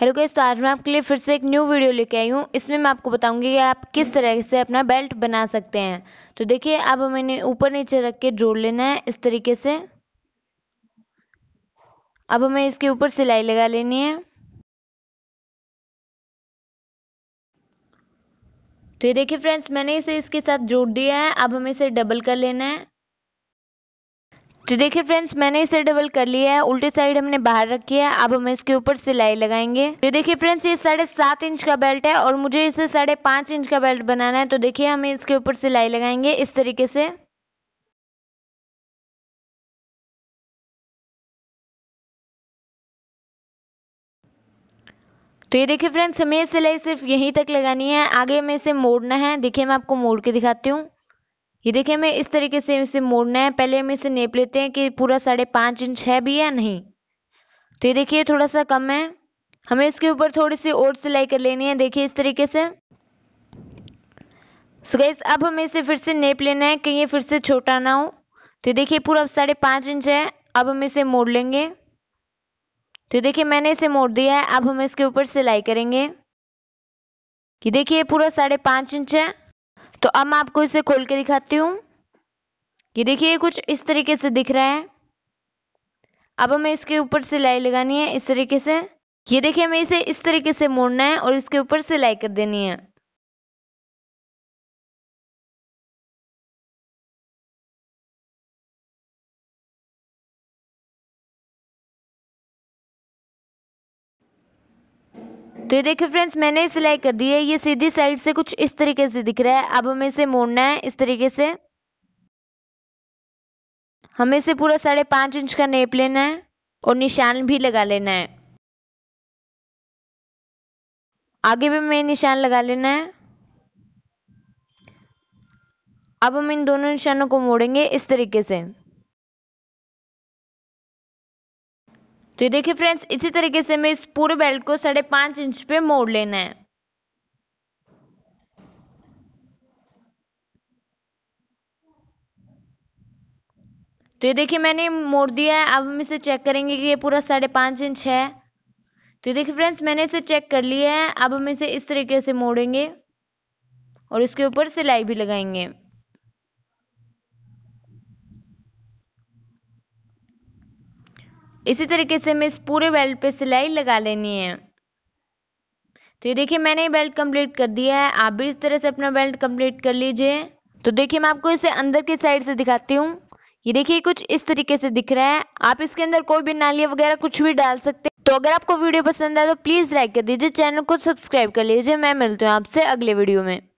hello guys तो आज मैं आपके लिए फिर से एक न्यू वीडियो लेके आई हूँ इसमें मैं आपको बताऊंगी कि आप किस तरह से अपना बेल्ट बना सकते हैं तो देखिए अब हमें ऊपर नीचे रख के जोड़ लेना है इस तरीके से अब हमें इसके ऊपर सिलाई लगा लेनी है तो ये देखिए फ्रेंड्स मैंने इसे इसके साथ जोड़ दिया है अब हमें इसे डबल कर लेना है तो देखिए फ्रेंड्स मैंने इसे डबल कर लिया है उल्टी साइड हमने बाहर रखी है अब हम इसके ऊपर सिलाई लगाएंगे तो देखिए फ्रेंड्स ये साढ़े सात इंच का बेल्ट है और मुझे इसे साढ़े पांच इंच का बेल्ट बनाना है तो देखिए हम इसके ऊपर सिलाई लगाएंगे इस तरीके से तो ये देखिए फ्रेंड्स हमें सिलाई सिर्फ यहीं तक लगानी है आगे हमें इसे मोड़ना है देखिए मैं आपको मोड़ के दिखाती हूँ ये देखिए हमें इस तरीके से इसे मोड़ना है पहले हम इसे नेप लेते हैं कि पूरा साढ़े पाँच इंच है भी या नहीं तो ये देखिए थोड़ा सा कम है हमें इसके ऊपर थोड़ी सी और सिलाई कर लेनी है देखिए इस तरीके से सो गैस अब हमें इसे फिर से नेप लेना है कहीं ये फिर से छोटा ना हो तो देखिए पूरा साढ़े पाँच इंच है अब हम इसे मोड़ लेंगे तो देखिए मैंने इसे मोड़ दिया है अब हम इसके ऊपर सिलाई करेंगे कि देखिए पूरा साढ़े पाँच इंच है तो अब मैं आपको इसे खोल के दिखाती हूँ ये देखिए कुछ इस तरीके से दिख रहा है अब हमें इसके ऊपर सिलाई लगानी है इस तरीके से ये देखिए हमें इसे इस तरीके से मोड़ना है और इसके ऊपर सिलाई कर देनी है तो ये देखिए फ्रेंड्स मैंने सिलाई कर दी है ये सीधी साइड से कुछ इस तरीके से दिख रहा है अब हमें इसे मोड़ना है इस तरीके से हमें इसे पूरा साढ़े पांच इंच का नेप लेना है और निशान भी लगा लेना है आगे भी हमें निशान लगा लेना है अब हम इन दोनों निशानों को मोड़ेंगे इस तरीके से तो ये देखिए फ्रेंड्स इसी तरीके से हमें इस पूरे बेल्ट को साढ़े पांच इंच पे मोड़ लेना है तो ये देखिए मैंने मोड़ दिया है अब हम इसे चेक करेंगे कि ये पूरा साढ़े पांच इंच है तो देखिए फ्रेंड्स मैंने इसे चेक कर लिया है अब हम इसे इस तरीके से मोड़ेंगे और इसके ऊपर सिलाई भी लगाएंगे इसी तरीके से हमें इस पूरे बेल्ट पे सिलाई लगा लेनी है तो ये देखिए मैंने ये बेल्ट कंप्लीट कर दिया है आप भी इस तरह से अपना बेल्ट कंप्लीट कर लीजिए तो देखिए मैं आपको इसे अंदर की साइड से दिखाती हूँ ये देखिए कुछ इस तरीके से दिख रहा है आप इसके अंदर कोई भी नालिया वगैरह कुछ भी डाल सकते हैं तो अगर आपको वीडियो पसंद आए तो प्लीज़ लाइक कर दीजिए चैनल को सब्सक्राइब कर लीजिए मैं मिलती हूँ आपसे अगले वीडियो में